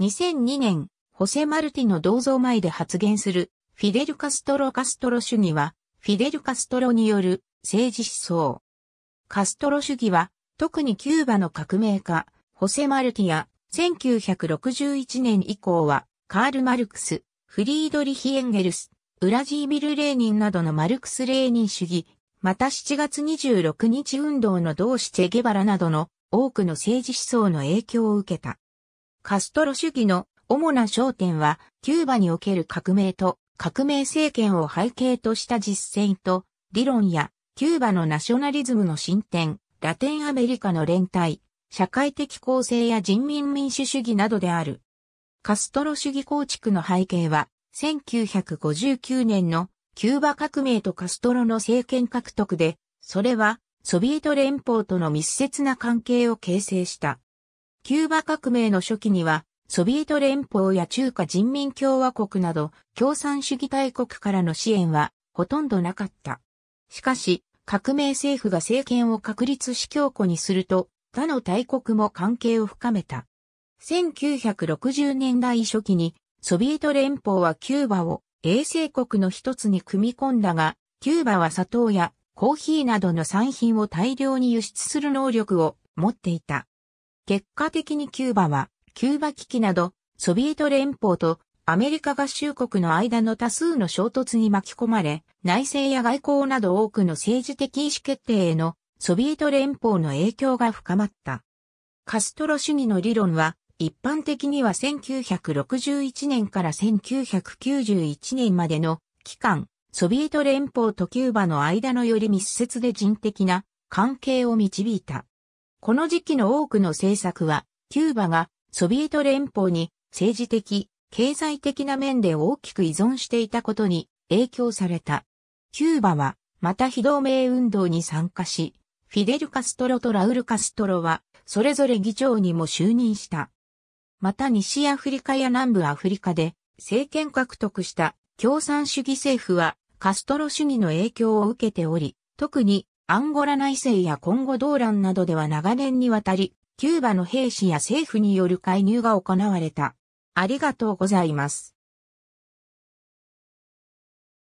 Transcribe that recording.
2002年、ホセ・マルティの銅像前で発言する、フィデル・カストロ・カストロ主義は、フィデル・カストロによる政治思想。カストロ主義は、特にキューバの革命家、ホセ・マルティや、1961年以降は、カール・マルクス、フリードリヒ・エンゲルス、ウラジービル・レーニンなどのマルクス・レーニン主義、また7月26日運動の同志チェゲバラなどの多くの政治思想の影響を受けた。カストロ主義の主な焦点は、キューバにおける革命と革命政権を背景とした実践と理論や、キューバのナショナリズムの進展、ラテンアメリカの連帯、社会的構成や人民民主主義などである。カストロ主義構築の背景は、1959年のキューバ革命とカストロの政権獲得で、それはソビエト連邦との密接な関係を形成した。キューバ革命の初期には、ソビエト連邦や中華人民共和国など共産主義大国からの支援はほとんどなかった。しかし、革命政府が政権を確立し強固にすると、他の大国も関係を深めた。1960年代初期に、ソビエト連邦はキューバを衛星国の一つに組み込んだが、キューバは砂糖やコーヒーなどの産品を大量に輸出する能力を持っていた。結果的にキューバは、キューバ危機など、ソビエト連邦とアメリカ合衆国の間の多数の衝突に巻き込まれ、内政や外交など多くの政治的意思決定へのソビエト連邦の影響が深まった。カストロ主義の理論は、一般的には1961年から1991年までの期間、ソビエト連邦とキューバの間のより密接で人的な関係を導いた。この時期の多くの政策は、キューバがソビエト連邦に政治的、経済的な面で大きく依存していたことに影響された。キューバは、また非同盟運動に参加し、フィデル・カストロとラウル・カストロは、それぞれ議長にも就任した。また西アフリカや南部アフリカで政権獲得した共産主義政府はカストロ主義の影響を受けており、特にアンゴラ内政や今後動乱などでは長年にわたり、キューバの兵士や政府による介入が行われた。ありがとうございます。